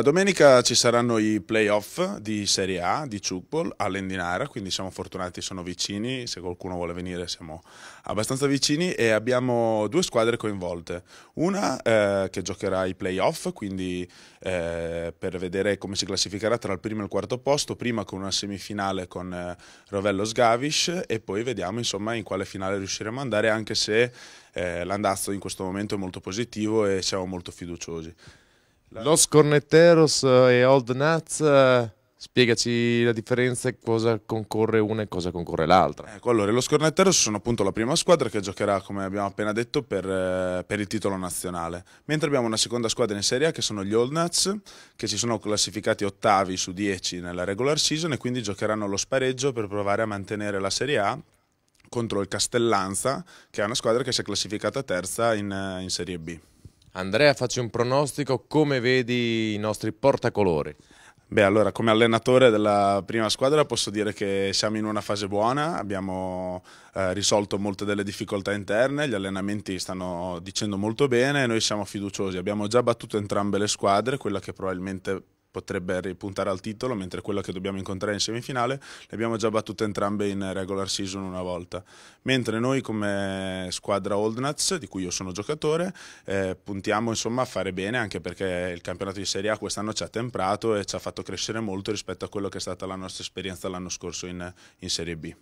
A domenica ci saranno i playoff di Serie A di Ciucbol all'Endinara, quindi siamo fortunati, sono vicini, se qualcuno vuole venire siamo abbastanza vicini e abbiamo due squadre coinvolte, una eh, che giocherà i playoff, quindi eh, per vedere come si classificherà tra il primo e il quarto posto, prima con una semifinale con eh, Rovello Sgavish e poi vediamo insomma in quale finale riusciremo ad andare anche se eh, l'andazzo in questo momento è molto positivo e siamo molto fiduciosi. Los Cornetteros eh, e Old Nuts, eh, spiegaci la differenza e cosa concorre una e cosa concorre l'altra. Ecco, allora, Los Cornetteros sono appunto la prima squadra che giocherà, come abbiamo appena detto, per, eh, per, il titolo nazionale. Mentre abbiamo una seconda squadra in Serie A che sono gli Old Nuts, che si sono classificati ottavi su 10 nella regular season e quindi giocheranno lo spareggio per provare a mantenere la Serie A contro il Castellanza, che è una squadra che si è classificata terza in, in Serie B. Andrea, facci un pronostico, come vedi i nostri portacolori? Beh, allora, come allenatore della prima squadra posso dire che siamo in una fase buona, abbiamo eh, risolto molte delle difficoltà interne, gli allenamenti stanno dicendo molto bene, noi siamo fiduciosi, abbiamo già battuto entrambe le squadre, quella che probabilmente potrebbe ripuntare al titolo, mentre quella che dobbiamo incontrare in semifinale le abbiamo già battute entrambe in regular season una volta. Mentre noi come squadra Old Nuts, di cui io sono giocatore, eh, puntiamo insomma a fare bene anche perché il campionato di Serie A quest'anno ci ha temprato e ci ha fatto crescere molto rispetto a quello che è stata la nostra esperienza l'anno scorso in, in Serie B.